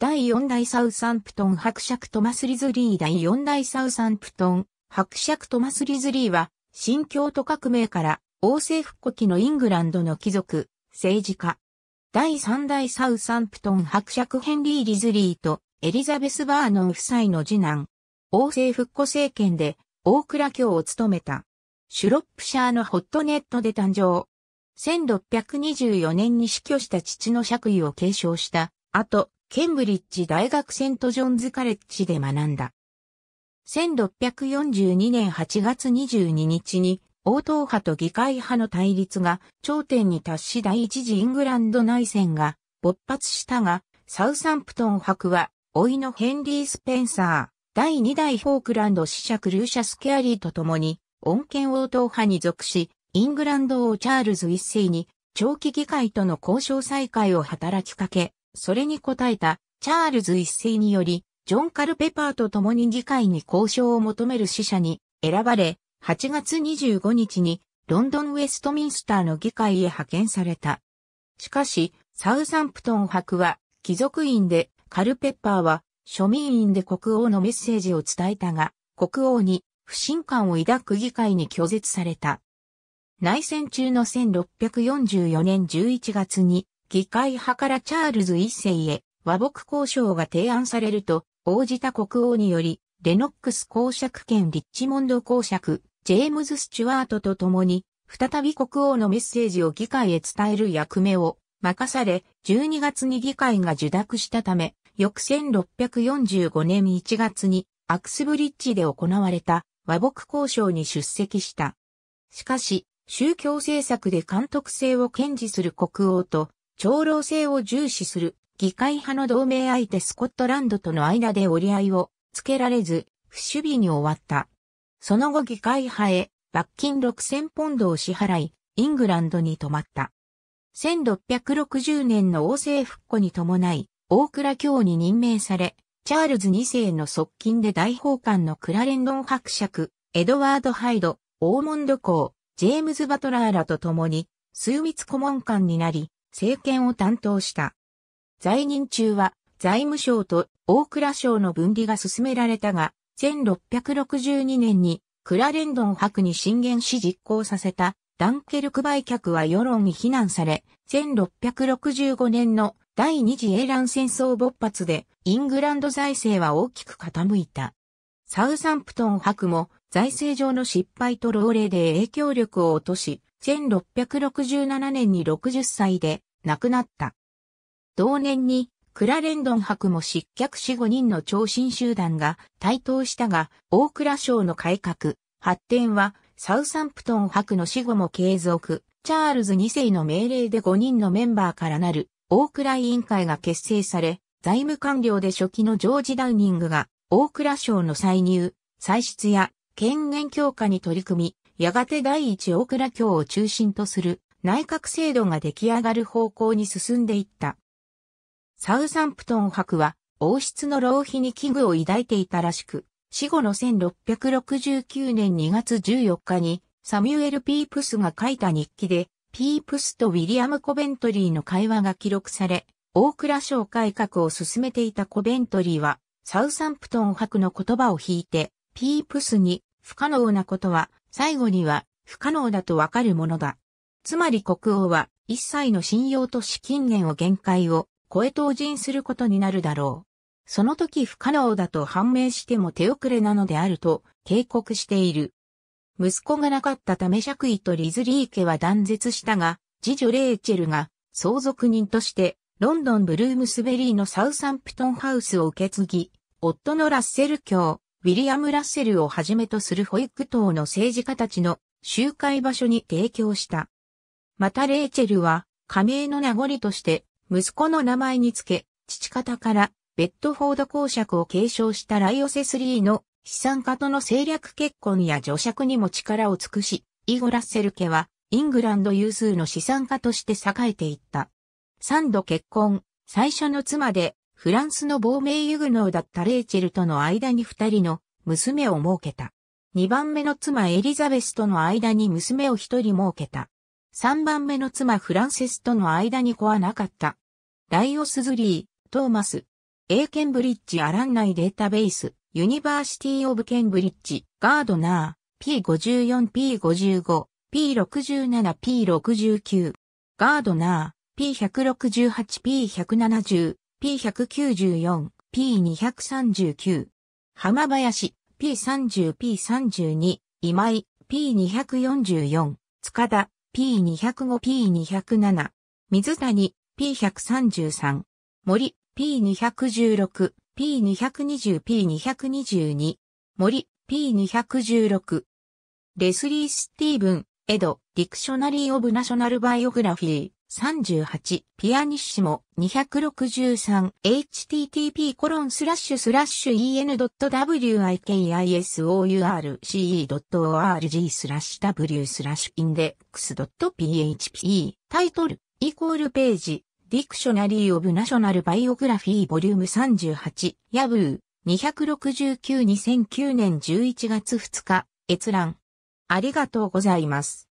第四代サウサンプトン伯爵トマス・リズリー第四代サウサンプトン伯爵トマス・リズリーは、新教徒革命から王政復古期のイングランドの貴族、政治家。第三代サウサンプトン伯爵ヘンリー・リズリーとエリザベス・バーノン夫妻の次男。王政復古政権で大倉卿を務めた。シュロップシャーのホットネットで誕生。1624年に死去した父の爵位を継承した後、ケンブリッジ大学セントジョンズカレッジで学んだ。1642年8月22日に、王党派と議会派の対立が頂点に達し第一次イングランド内戦が勃発したが、サウサンプトン博は、老いのヘンリー・スペンサー、第二代フォークランド子爵ルーシャス・ケアリーと共に、恩恵王党派に属し、イングランド王チャールズ一世に、長期議会との交渉再開を働きかけ、それに応えたチャールズ一世により、ジョン・カルペパーと共に議会に交渉を求める使者に選ばれ、8月25日にロンドン・ウェストミンスターの議会へ派遣された。しかし、サウサンプトン博は貴族院で、カルペッパーは庶民院で国王のメッセージを伝えたが、国王に不信感を抱く議会に拒絶された。内戦中の1644年11月に議会派からチャールズ一世へ和睦交渉が提案されると、応じた国王により、レノックス公爵兼リッチモンド公爵、ジェームズ・スチュワートと共に、再び国王のメッセージを議会へ伝える役目を任され、12月に議会が受諾したため、翌1645年1月にアクスブリッジで行われた和睦交渉に出席した。しかし、宗教政策で監督性を堅持する国王と長老制を重視する議会派の同盟相手スコットランドとの間で折り合いをつけられず、不守備に終わった。その後議会派へ罰金6000ポンドを支払い、イングランドに泊まった。1660年の王政復古に伴い、大倉卿に任命され、チャールズ2世の側近で大法官のクラレンドン伯爵、エドワード・ハイド、オーモンド公、ジェームズ・バトラーらと共に、枢密顧問官になり、政権を担当した。在任中は財務省と大蔵省の分離が進められたが、1662年にクラレンドン博に進言し実行させたダンケルク売却は世論に非難され、1665年の第二次英乱戦争勃発でイングランド財政は大きく傾いた。サウサンプトン博も財政上の失敗と老齢で影響力を落とし、1667年に60歳で亡くなった。同年にクラレンドン博も失脚し5人の長身集団が台頭したが、大蔵省の改革、発展はサウサンプトン博の死後も継続、チャールズ2世の命令で5人のメンバーからなる大蔵委員会が結成され、財務官僚で初期のジョージ・ダウニングが大蔵省の歳入、歳出や権限強化に取り組み、やがて第一大蔵卿を中心とする内閣制度が出来上がる方向に進んでいった。サウサンプトン博は王室の浪費に危惧を抱いていたらしく、死後の1669年2月14日にサミュエル・ピープスが書いた日記で、ピープスとウィリアム・コベントリーの会話が記録され、大蔵省改革を進めていたコベントリーは、サウサンプトン博の言葉を引いて、ピープスに不可能なことは、最後には不可能だとわかるものだ。つまり国王は一切の信用と資金源を限界を超え当人することになるだろう。その時不可能だと判明しても手遅れなのであると警告している。息子がなかったため爵位とリズリー家は断絶したが、次女レーチェルが相続人としてロンドンブルームスベリーのサウサンプトンハウスを受け継ぎ、夫のラッセル卿、ウィリアム・ラッセルをはじめとする保育等の政治家たちの集会場所に提供した。またレイチェルは、加盟の名残として、息子の名前につけ、父方からベッドフォード公爵を継承したライオセスリーの資産家との政略結婚や女爵にも力を尽くし、イゴ・ラッセル家は、イングランド有数の資産家として栄えていった。三度結婚、最初の妻でフランスの亡命ユグノーだったレイチェルとの間に二人の娘を設けた。二番目の妻エリザベスとの間に娘を一人設けた。三番目の妻フランセスとの間に子はなかった。ライオスズリー、トーマス、A ケンブリッジアランナイデータベース、ユニバーシティオブケンブリッジ、ガードナー、P54、P55、P67、P69、ガードナー、P168、P170、P194、P239。浜林、P30、P32。今井、P244。塚田、P205、P207。水谷、P133。森、P216、P220、P222。森、P216。レスリー・スティーブン、エド、ディクショナリー・オブ・ナショナル・バイオグラフィー。38ピアニッシモ 263http コロンスラッシュスラッシュ en.wikisource.org スラッシュ w スラッシュインデックス .php タイトルイコールページディクショナリー・オブ・ナショナル・バイオグラフィー・ボリューム38ヤブー269-2009年11月2日閲覧ありがとうございます。